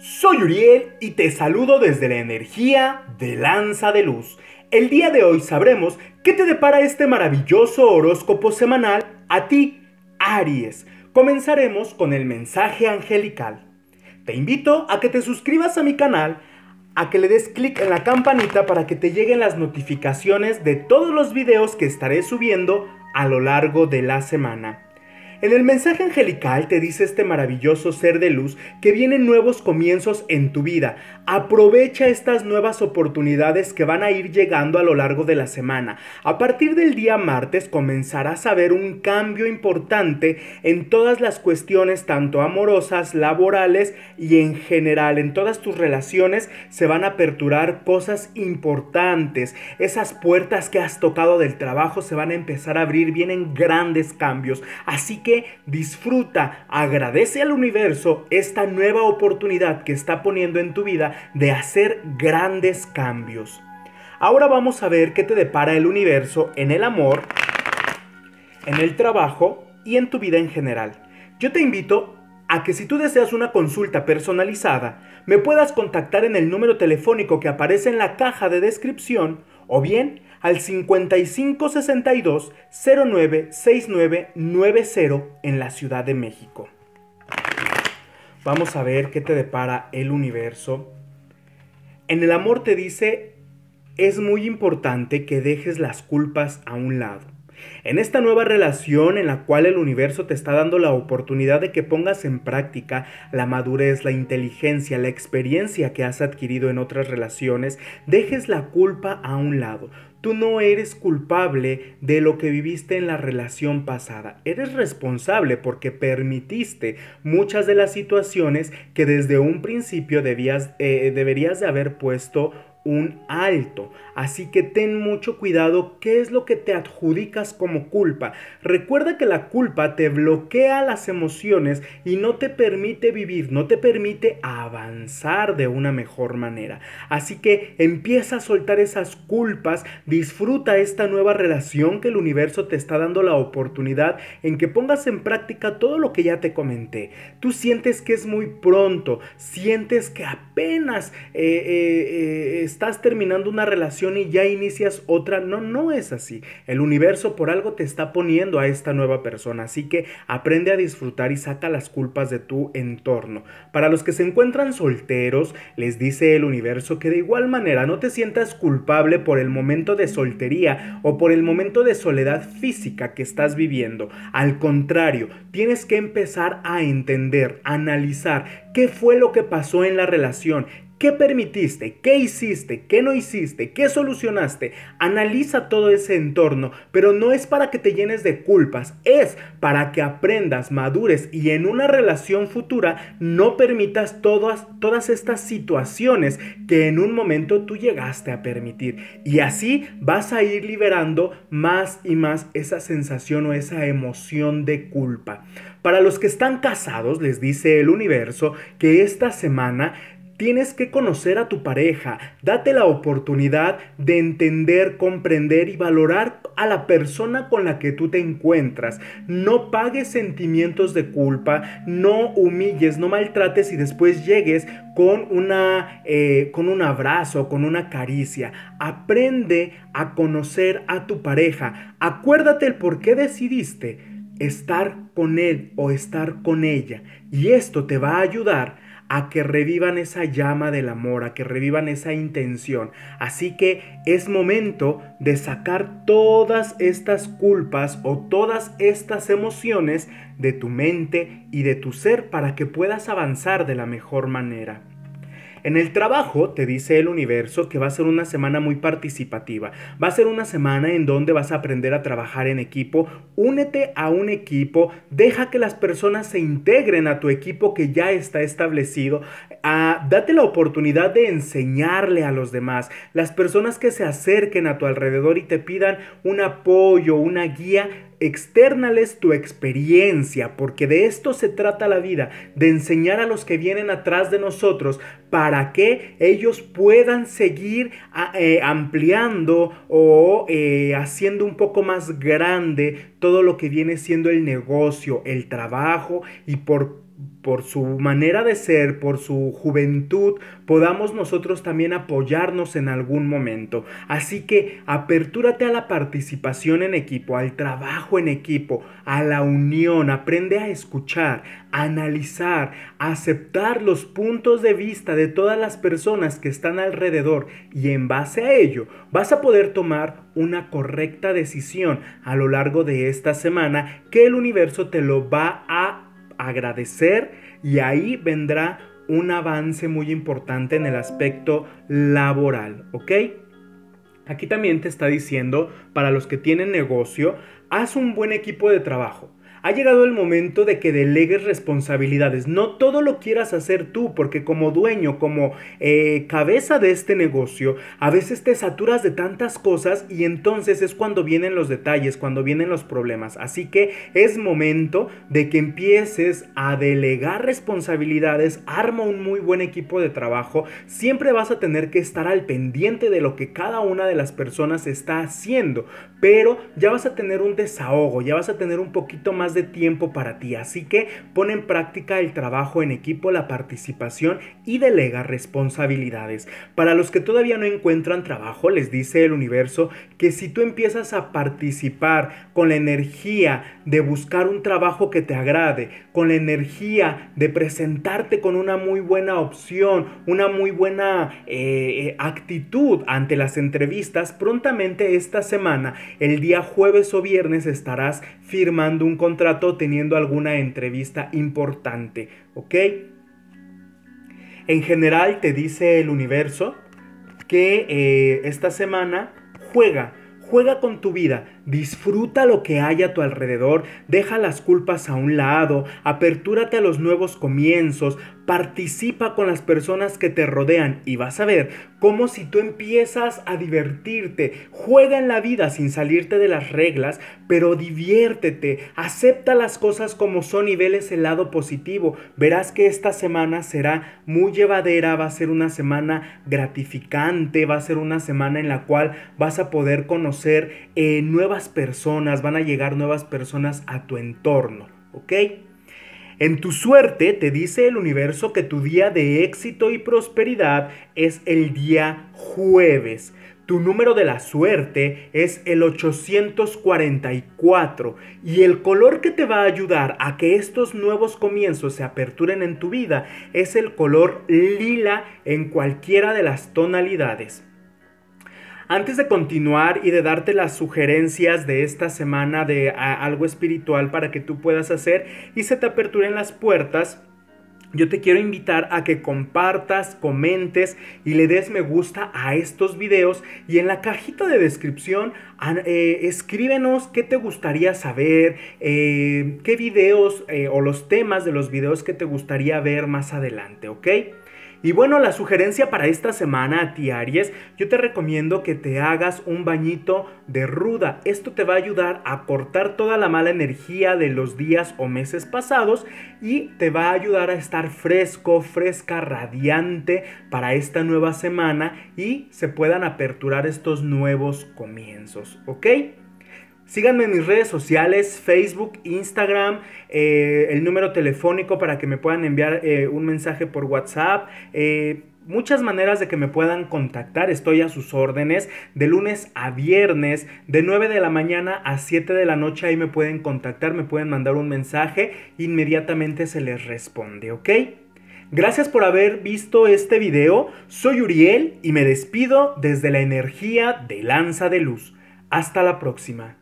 Soy Uriel y te saludo desde la energía de Lanza de Luz. El día de hoy sabremos qué te depara este maravilloso horóscopo semanal a ti, Aries. Comenzaremos con el mensaje angelical. Te invito a que te suscribas a mi canal, a que le des clic en la campanita para que te lleguen las notificaciones de todos los videos que estaré subiendo a lo largo de la semana. En el mensaje angelical te dice este maravilloso ser de luz que vienen nuevos comienzos en tu vida. Aprovecha estas nuevas oportunidades que van a ir llegando a lo largo de la semana. A partir del día martes comenzarás a ver un cambio importante en todas las cuestiones, tanto amorosas, laborales y en general. En todas tus relaciones se van a aperturar cosas importantes. Esas puertas que has tocado del trabajo se van a empezar a abrir. Vienen grandes cambios. Así que disfruta, agradece al universo esta nueva oportunidad que está poniendo en tu vida de hacer grandes cambios. Ahora vamos a ver qué te depara el universo en el amor, en el trabajo y en tu vida en general. Yo te invito a que si tú deseas una consulta personalizada, me puedas contactar en el número telefónico que aparece en la caja de descripción o bien al 5562-096990 en la Ciudad de México. Vamos a ver qué te depara el universo. En el amor te dice, es muy importante que dejes las culpas a un lado en esta nueva relación en la cual el universo te está dando la oportunidad de que pongas en práctica la madurez, la inteligencia, la experiencia que has adquirido en otras relaciones, dejes la culpa a un lado. Tú no eres culpable de lo que viviste en la relación pasada. Eres responsable porque permitiste muchas de las situaciones que desde un principio debías, eh, deberías de haber puesto un alto. Así que ten mucho cuidado qué es lo que te adjudicas como culpa. Recuerda que la culpa te bloquea las emociones y no te permite vivir, no te permite avanzar de una mejor manera. Así que empieza a soltar esas culpas, disfruta esta nueva relación que el universo te está dando la oportunidad en que pongas en práctica todo lo que ya te comenté. Tú sientes que es muy pronto, sientes que apenas... Eh, eh, eh estás terminando una relación y ya inicias otra. No, no es así. El universo por algo te está poniendo a esta nueva persona, así que aprende a disfrutar y saca las culpas de tu entorno. Para los que se encuentran solteros, les dice el universo que de igual manera no te sientas culpable por el momento de soltería o por el momento de soledad física que estás viviendo. Al contrario, tienes que empezar a entender, analizar qué fue lo que pasó en la relación, ¿Qué permitiste? ¿Qué hiciste? ¿Qué no hiciste? ¿Qué solucionaste? Analiza todo ese entorno, pero no es para que te llenes de culpas, es para que aprendas, madures y en una relación futura no permitas todas, todas estas situaciones que en un momento tú llegaste a permitir. Y así vas a ir liberando más y más esa sensación o esa emoción de culpa. Para los que están casados, les dice el universo que esta semana Tienes que conocer a tu pareja, date la oportunidad de entender, comprender y valorar a la persona con la que tú te encuentras. No pagues sentimientos de culpa, no humilles, no maltrates y después llegues con, una, eh, con un abrazo, con una caricia. Aprende a conocer a tu pareja. Acuérdate el por qué decidiste estar con él o estar con ella. Y esto te va a ayudar a que revivan esa llama del amor, a que revivan esa intención. Así que es momento de sacar todas estas culpas o todas estas emociones de tu mente y de tu ser para que puedas avanzar de la mejor manera. En el trabajo te dice el universo que va a ser una semana muy participativa. Va a ser una semana en donde vas a aprender a trabajar en equipo. Únete a un equipo. Deja que las personas se integren a tu equipo que ya está establecido. Ah, date la oportunidad de enseñarle a los demás. Las personas que se acerquen a tu alrededor y te pidan un apoyo, una guía, externales tu experiencia, porque de esto se trata la vida, de enseñar a los que vienen atrás de nosotros para que ellos puedan seguir eh, ampliando o eh, haciendo un poco más grande todo lo que viene siendo el negocio, el trabajo y por por su manera de ser, por su juventud, podamos nosotros también apoyarnos en algún momento. Así que apertúrate a la participación en equipo, al trabajo en equipo, a la unión, aprende a escuchar, analizar, aceptar los puntos de vista de todas las personas que están alrededor y en base a ello vas a poder tomar una correcta decisión a lo largo de esta semana que el universo te lo va a agradecer y ahí vendrá un avance muy importante en el aspecto laboral, ¿ok? Aquí también te está diciendo, para los que tienen negocio, haz un buen equipo de trabajo ha llegado el momento de que delegues responsabilidades. No todo lo quieras hacer tú, porque como dueño, como eh, cabeza de este negocio, a veces te saturas de tantas cosas y entonces es cuando vienen los detalles, cuando vienen los problemas. Así que es momento de que empieces a delegar responsabilidades, arma un muy buen equipo de trabajo. Siempre vas a tener que estar al pendiente de lo que cada una de las personas está haciendo, pero ya vas a tener un desahogo, ya vas a tener un poquito más de tiempo para ti, así que pon en práctica el trabajo en equipo, la participación y delega responsabilidades. Para los que todavía no encuentran trabajo, les dice el universo que si tú empiezas a participar con la energía de buscar un trabajo que te agrade, con la energía de presentarte con una muy buena opción, una muy buena eh, eh, actitud ante las entrevistas, prontamente esta semana, el día jueves o viernes, estarás firmando un contrato, teniendo alguna entrevista importante, ¿ok? En general te dice el universo que eh, esta semana juega, juega con tu vida, disfruta lo que hay a tu alrededor, deja las culpas a un lado, apertúrate a los nuevos comienzos, participa con las personas que te rodean y vas a ver cómo si tú empiezas a divertirte, juega en la vida sin salirte de las reglas, pero diviértete, acepta las cosas como son y veles el lado positivo. Verás que esta semana será muy llevadera, va a ser una semana gratificante, va a ser una semana en la cual vas a poder conocer eh, nuevas personas, van a llegar nuevas personas a tu entorno, ¿ok? En tu suerte te dice el universo que tu día de éxito y prosperidad es el día jueves. Tu número de la suerte es el 844 y el color que te va a ayudar a que estos nuevos comienzos se aperturen en tu vida es el color lila en cualquiera de las tonalidades. Antes de continuar y de darte las sugerencias de esta semana de algo espiritual para que tú puedas hacer y se te aperturen las puertas, yo te quiero invitar a que compartas, comentes y le des me gusta a estos videos y en la cajita de descripción eh, escríbenos qué te gustaría saber, eh, qué videos eh, o los temas de los videos que te gustaría ver más adelante, ¿ok? Y bueno, la sugerencia para esta semana a ti Aries, yo te recomiendo que te hagas un bañito de ruda. Esto te va a ayudar a cortar toda la mala energía de los días o meses pasados y te va a ayudar a estar fresco, fresca, radiante para esta nueva semana y se puedan aperturar estos nuevos comienzos, ¿ok? Síganme en mis redes sociales, Facebook, Instagram, eh, el número telefónico para que me puedan enviar eh, un mensaje por WhatsApp. Eh, muchas maneras de que me puedan contactar. Estoy a sus órdenes de lunes a viernes, de 9 de la mañana a 7 de la noche. Ahí me pueden contactar, me pueden mandar un mensaje. Inmediatamente se les responde, ¿ok? Gracias por haber visto este video. Soy Uriel y me despido desde la energía de Lanza de Luz. Hasta la próxima.